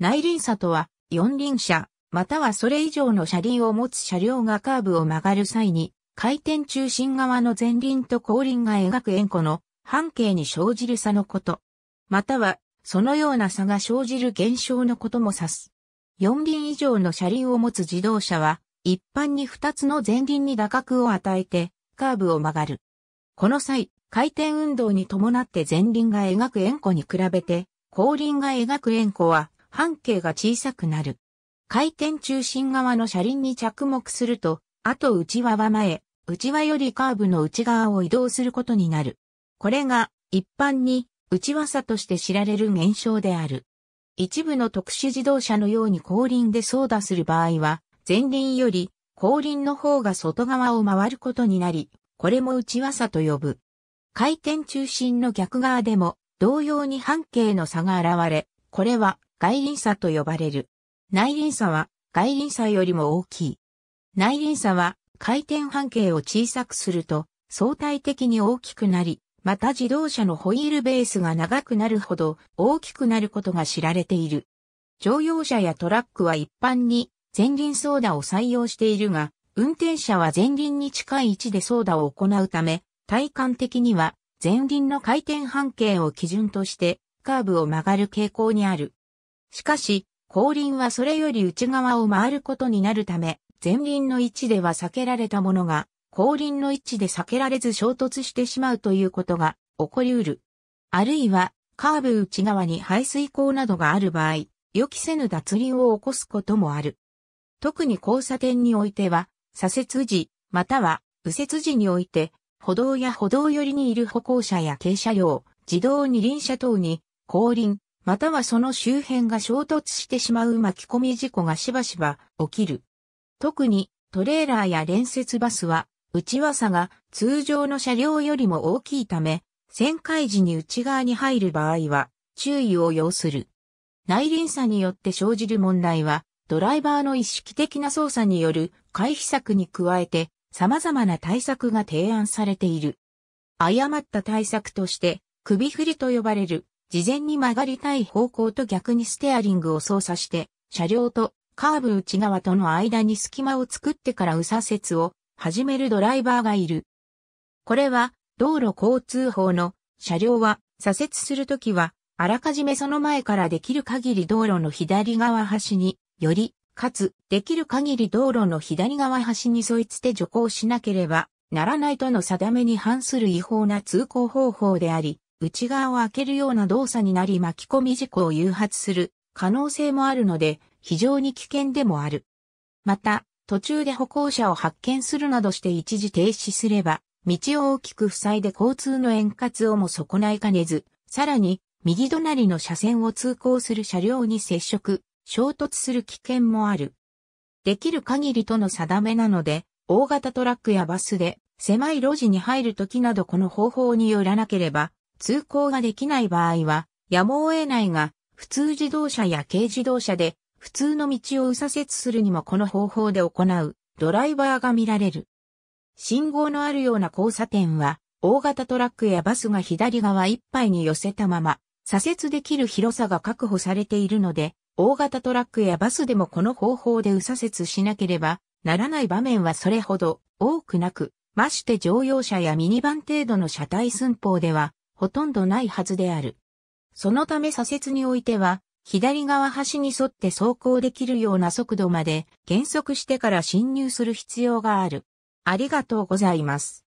内輪差とは、四輪車、またはそれ以上の車輪を持つ車両がカーブを曲がる際に、回転中心側の前輪と後輪が描く円弧の半径に生じる差のこと。または、そのような差が生じる現象のことも指す。四輪以上の車輪を持つ自動車は、一般に二つの前輪に打角を与えて、カーブを曲がる。この際、回転運動に伴って前輪が描く円弧に比べて、後輪が描く円弧は、半径が小さくなる。回転中心側の車輪に着目すると、あと内輪は前、内輪よりカーブの内側を移動することになる。これが一般に内輪差として知られる現象である。一部の特殊自動車のように後輪で操舵する場合は、前輪より後輪の方が外側を回ることになり、これも内輪差と呼ぶ。回転中心の逆側でも同様に半径の差が現れ、これは外輪差と呼ばれる。内輪差は外輪差よりも大きい。内輪差は回転半径を小さくすると相対的に大きくなり、また自動車のホイールベースが長くなるほど大きくなることが知られている。乗用車やトラックは一般に前輪操舵を採用しているが、運転者は前輪に近い位置で操舵を行うため、体感的には前輪の回転半径を基準としてカーブを曲がる傾向にある。しかし、後輪はそれより内側を回ることになるため、前輪の位置では避けられたものが、後輪の位置で避けられず衝突してしまうということが起こりうる。あるいは、カーブ内側に排水口などがある場合、予期せぬ脱輪を起こすこともある。特に交差点においては、左折時、または右折時において、歩道や歩道寄りにいる歩行者や軽車両、自動二輪車等に降臨、またはその周辺が衝突してしまう巻き込み事故がしばしば起きる。特にトレーラーや連接バスは内輪が通常の車両よりも大きいため、旋回時に内側に入る場合は注意を要する。内輪差によって生じる問題は、ドライバーの意識的な操作による回避策に加えて様々な対策が提案されている。誤った対策として首振りと呼ばれる事前に曲がりたい方向と逆にステアリングを操作して、車両とカーブ内側との間に隙間を作ってから右左折を始めるドライバーがいる。これは道路交通法の車両は左折するときはあらかじめその前からできる限り道路の左側端により、かつできる限り道路の左側端に沿いつて徐行しなければならないとの定めに反する違法な通行方法であり、内側を開けるような動作になり巻き込み事故を誘発する可能性もあるので、非常に危険でもある。また、途中で歩行者を発見するなどして一時停止すれば、道を大きく塞いで交通の円滑をも損ないかねず、さらに、右隣の車線を通行する車両に接触、衝突する危険もある。できる限りとの定めなので、大型トラックやバスで狭い路地に入るときなどこの方法によらなければ通行ができない場合は、やむを得ないが、普通自動車や軽自動車で、普通の道を右左折するにもこの方法で行う、ドライバーが見られる。信号のあるような交差点は、大型トラックやバスが左側ぱ杯に寄せたまま、左折できる広さが確保されているので、大型トラックやバスでもこの方法で右左折しなければならない場面はそれほど多くなく、まして乗用車やミニバン程度の車体寸法では、ほとんどないはずである。そのため左折においては、左側端に沿って走行できるような速度まで減速してから進入する必要がある。ありがとうございます。